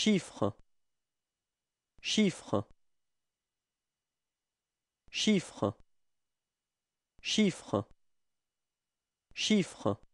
Chiffre. Chiffre. Chiffre. Chiffre. Chiffre.